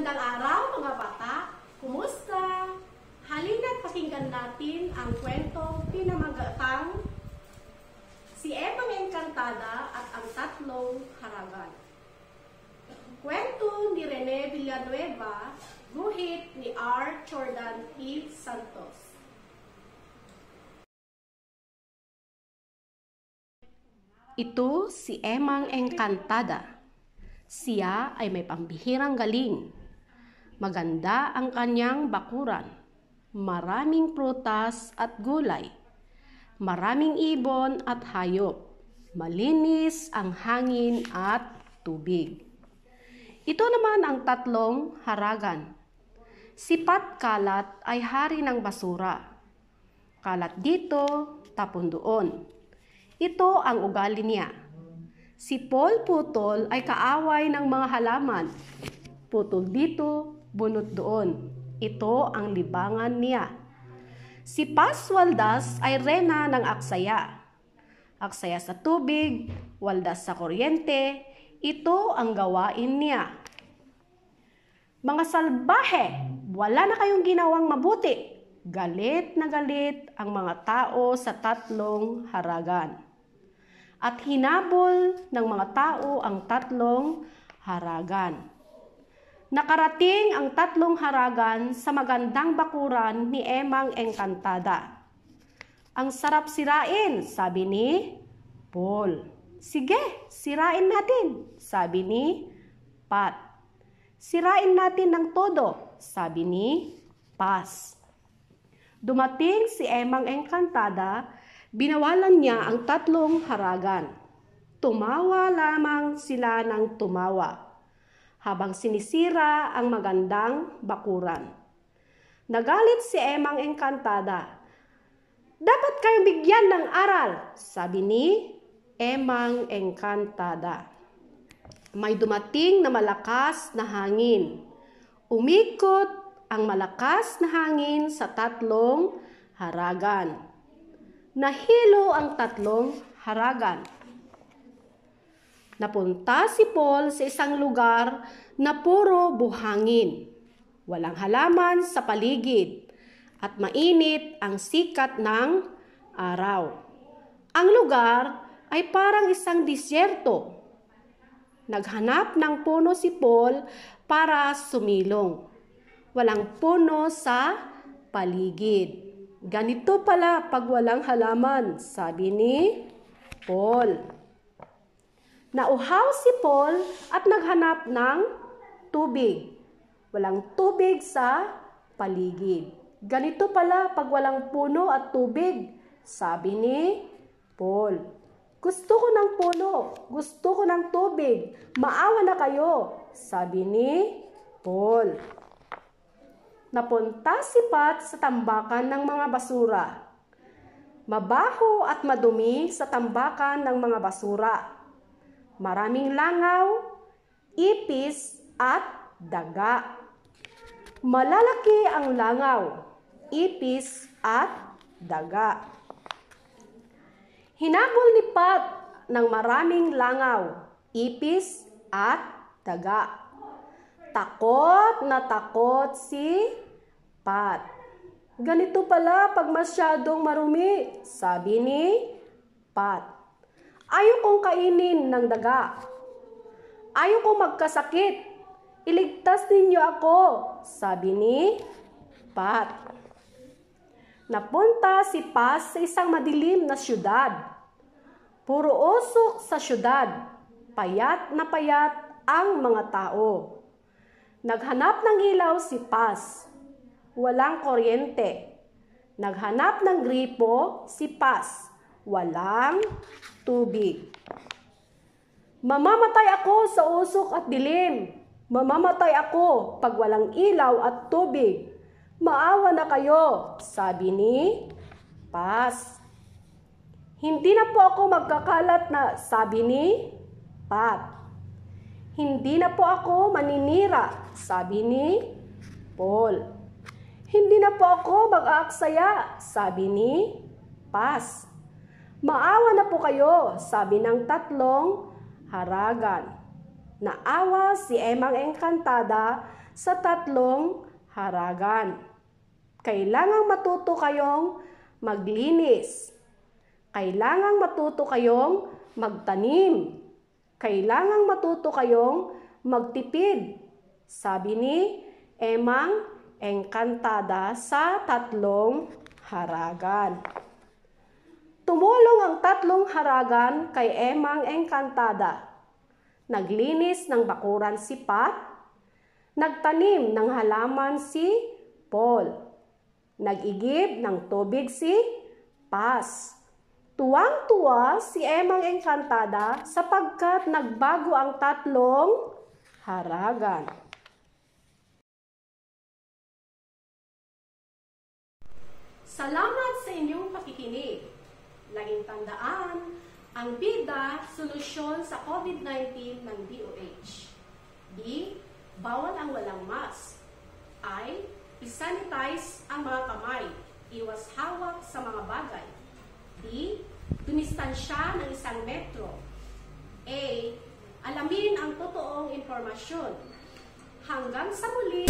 Magandang araw mga bata! Kumusta? Halina't pakinggan natin ang kwentong pinamagatang Si Emang Encantada at ang Tatlong Haragan. Kwento ni Rene Villanueva, guhit ni R. Jordan E. Santos. Ito si Emang Encantada. Siya ay may pambihirang galing Maganda ang kanyang bakuran. Maraming prutas at gulay. Maraming ibon at hayop. Malinis ang hangin at tubig. Ito naman ang tatlong haragan. Sipat kalat ay hari ng basura. Kalat dito, tapon doon. Ito ang ugali niya. Si Paul Putol ay kaaway ng mga halaman. Putol dito, bunot doon. Ito ang libangan niya. Si Paswaldas ay rena ng aksaya. Aksaya sa tubig, waldas sa kuryente, ito ang gawain niya. Mga salbahe, wala na kayong ginawang mabuti. Galit na galit ang mga tao sa tatlong haragan. At hinabol ng mga tao ang tatlong haragan. Nakarating ang tatlong haragan sa magandang bakuran ni Emang Engkantada. Ang sarap sirain, sabi ni Paul. Sige, sirain natin, sabi ni Pat. Sirain natin ng todo, sabi ni Pas. Dumating si Emang Engkantada, binawalan niya ang tatlong haragan. Tumawa lamang sila ng tumawa habang sinisira ang magandang bakuran. Nagalit si Emang Encantada. Dapat kayong bigyan ng aral, sabi ni Emang Encantada. May dumating na malakas na hangin. Umikot ang malakas na hangin sa tatlong haragan. Nahilo ang tatlong haragan. Napunta si Paul sa isang lugar na puro buhangin. Walang halaman sa paligid at mainit ang sikat ng araw. Ang lugar ay parang isang disyerto. Naghanap ng puno si Paul para sumilong. Walang puno sa paligid. Ganito pala pag walang halaman, sabi ni Paul. Nauhaw si Paul at naghanap ng tubig. Walang tubig sa paligid. Ganito pala pag walang puno at tubig, sabi ni Paul. Gusto ko ng puno, gusto ko ng tubig, maawa na kayo, sabi ni Paul. Napunta si Pat sa tambakan ng mga basura. Mabaho at madumi sa tambakan ng mga basura maraming langaw, ipis at daga. Malalaki ang langaw, ipis at daga. Hinabol ni Pat ng maraming langaw, ipis at daga. Takot na takot si Pat. Ganito pala pag masyadong marumi, sabi ni Pat. Ayaw kong kainin ng daga. Ayaw kong magkasakit. Iligtas ninyo ako, sabi ni Pat. Napunta si Pat sa isang madilim na syudad. Puro usok sa syudad. Payat na payat ang mga tao. Naghanap ng ilaw si Pas. Walang kuryente. Naghanap ng gripo si Pas. Walang tubig. Mamamatay ako sa usok at dilim. Mamamatay ako pag walang ilaw at tubig. Maawa na kayo, sabi ni Pas. Hindi na po ako magkakalat na sabi ni Pat. Hindi na po ako maninira, sabi ni Paul. Hindi na po ako mag-aaksaya, sabi ni Pas. Maawa na po kayo, sabi ng tatlong haragan. Naawa si Emang Encantada sa tatlong haragan. Kailangang matuto kayong maglinis. Kailangang matuto kayong magtanim. Kailangang matuto kayong magtipid. Sabi ni Emang Encantada sa tatlong haragan. Tumulong ang tatlong haragan kay Emang Encantada. Naglinis ng bakuran si Pat. Nagtanim ng halaman si Paul. Nagigib ng tubig si Pas. Tuwang-tuwa si Emang Encantada sapagkat nagbago ang tatlong haragan. Salamat sa inyong pakikinig. Laging tandaan, ang bida, solusyon sa COVID-19 ng DOH. B. Bawal ang walang mas. I. Isanitize ang mga kamay. Iwas hawak sa mga bagay. D. Dumistansya ng isang metro. A. Alamin ang totoong impormasyon. Hanggang sa muli!